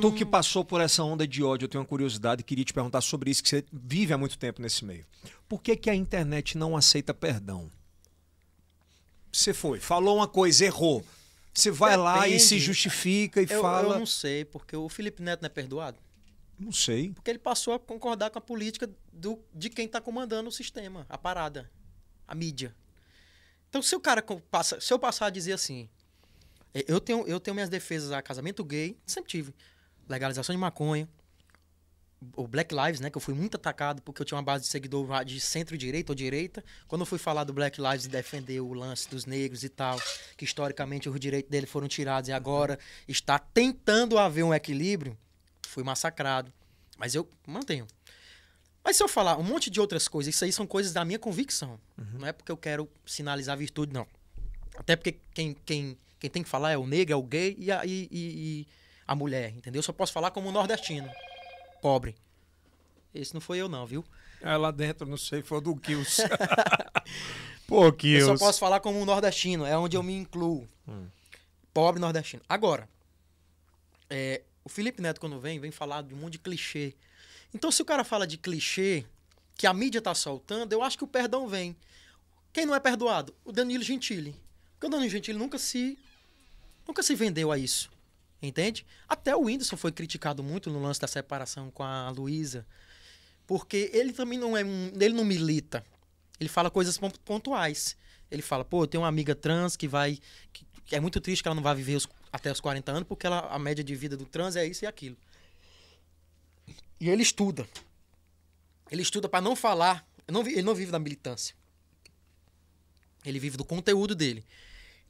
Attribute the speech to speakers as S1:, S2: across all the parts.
S1: Tu que hum. passou por essa onda de ódio, eu tenho uma curiosidade e queria te perguntar sobre isso, que você vive há muito tempo nesse meio. Por que, que a internet não aceita perdão? Você foi, falou uma coisa, errou. Você vai Depende. lá e se justifica e eu, fala. Eu não sei, porque o Felipe Neto não é perdoado. Não sei. Porque ele passou a concordar com a política do, de quem está comandando o sistema, a parada, a mídia. Então, se o cara passa, se eu passar a dizer assim, é, eu tenho, eu tenho minhas defesas a casamento gay, sempre tive legalização de maconha, o Black Lives, né, que eu fui muito atacado porque eu tinha uma base de seguidor de centro-direita ou direita. Quando eu fui falar do Black Lives e defender o lance dos negros e tal, que historicamente os direitos dele foram tirados e agora está tentando haver um equilíbrio, fui massacrado. Mas eu mantenho. Mas se eu falar um monte de outras coisas, isso aí são coisas da minha convicção. Uhum. Não é porque eu quero sinalizar virtude, não. Até porque quem, quem, quem tem que falar é o negro, é o gay e, a, e, e, a mulher, entendeu? Só posso falar como nordestino. Pobre. Esse não foi eu, não, viu? É lá dentro, não sei, foi do Kills. Pô, Kills. Eu só posso falar como um nordestino, é onde eu me incluo. Hum. Pobre nordestino. Agora, é, o Felipe Neto, quando vem, vem falar de um monte de clichê. Então, se o cara fala de clichê que a mídia tá soltando, eu acho que o perdão vem. Quem não é perdoado? O Danilo Gentili. Porque o Danilo Gentili nunca se. Nunca se vendeu a isso. Entende? Até o Whindersson foi criticado muito no lance da separação com a Luísa. Porque ele também não é. um, Ele não milita. Ele fala coisas pontuais. Ele fala, pô, eu tenho uma amiga trans que vai. Que é muito triste que ela não vai viver os, até os 40 anos, porque ela, a média de vida do trans é isso e aquilo. E ele estuda. Ele estuda para não falar. Não, ele não vive da militância. Ele vive do conteúdo dele.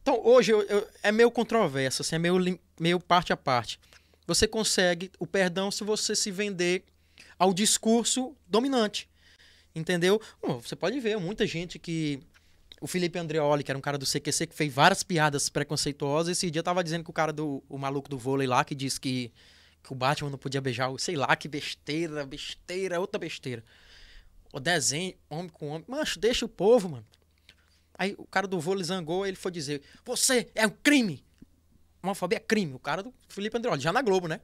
S1: Então, hoje eu, eu, é meio controverso, assim, é meio, meio parte a parte. Você consegue o perdão se você se vender ao discurso dominante. Entendeu? Bom, você pode ver muita gente que. O Felipe Andreoli, que era um cara do CQC, que fez várias piadas preconceituosas, esse dia tava dizendo que o cara do. O maluco do vôlei lá, que disse que, que o Batman não podia beijar o. Sei lá, que besteira, besteira, outra besteira. O desenho, homem com homem. Mancho, deixa o povo, mano. Aí o cara do vôlei zangou, ele foi dizer: Você é um crime! Homofobia é crime. O cara do Felipe Andreoli, já na Globo, né?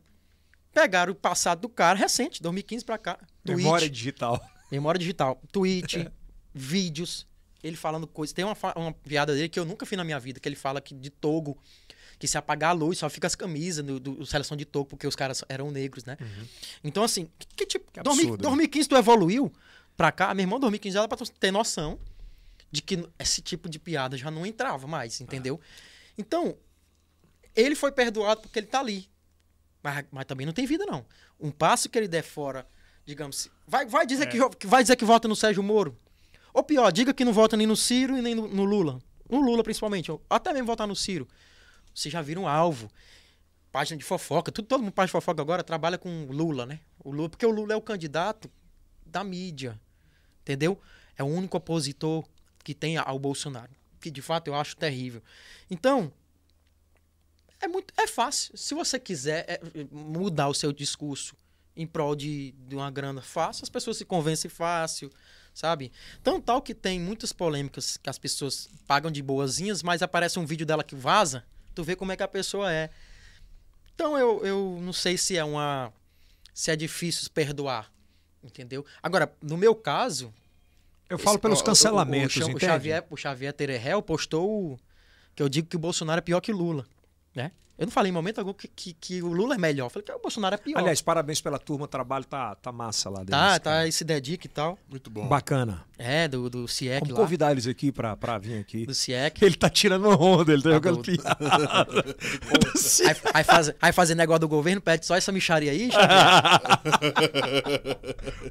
S1: Pegaram o passado do cara recente, 2015 pra cá. Memória digital. Memória digital. Tweet, é. vídeos, ele falando coisas. Tem uma, uma piada dele que eu nunca fiz na minha vida, que ele fala que de Togo, que se apagar a luz só fica as camisas do, do seleção de Togo, porque os caras eram negros, né? Uhum. Então, assim, que, que tipo. Que 2015 né? tu evoluiu pra cá, minha irmã 2015 já dá pra ter noção de que esse tipo de piada já não entrava mais, entendeu? Ah. Então, ele foi perdoado porque ele tá ali. Mas, mas também não tem vida, não. Um passo que ele der fora, digamos, vai, vai, dizer, é. que, vai dizer que vota no Sérgio Moro. Ou pior, diga que não vota nem no Ciro e nem no, no Lula. No Lula, principalmente. Ou até mesmo votar no Ciro. Você já viram um alvo. Página de fofoca. Tudo, todo mundo página de fofoca agora trabalha com Lula, né? O Lula, porque o Lula é o candidato da mídia. Entendeu? É o único opositor que tem ao Bolsonaro, que de fato eu acho terrível. Então, é muito é fácil. Se você quiser é, mudar o seu discurso em prol de, de uma grana fácil, as pessoas se convencem fácil, sabe? Então, tal que tem muitas polêmicas que as pessoas pagam de boazinhas, mas aparece um vídeo dela que vaza, tu vê como é que a pessoa é. Então, eu, eu não sei se é uma se é difícil perdoar, entendeu? Agora, no meu caso, eu falo Esse, pelos cancelamentos, o, o, o, Xavier, o Xavier postou que eu digo que o Bolsonaro é pior que Lula, né? Eu não falei em momento algum que, que, que o Lula é melhor. Eu falei que o Bolsonaro é pior. Aliás, parabéns pela turma, o trabalho tá, tá massa lá dentro. Tá, tá, e se dedica e tal. Muito bom. Bacana. É, do, do CIEC Vamos lá. convidar eles aqui pra, pra vir aqui. Do CIEC. Ele tá tirando onda, ele tá, tá jogando do... piada. aí, aí, faz, aí fazer negócio do governo, pede só essa micharia aí,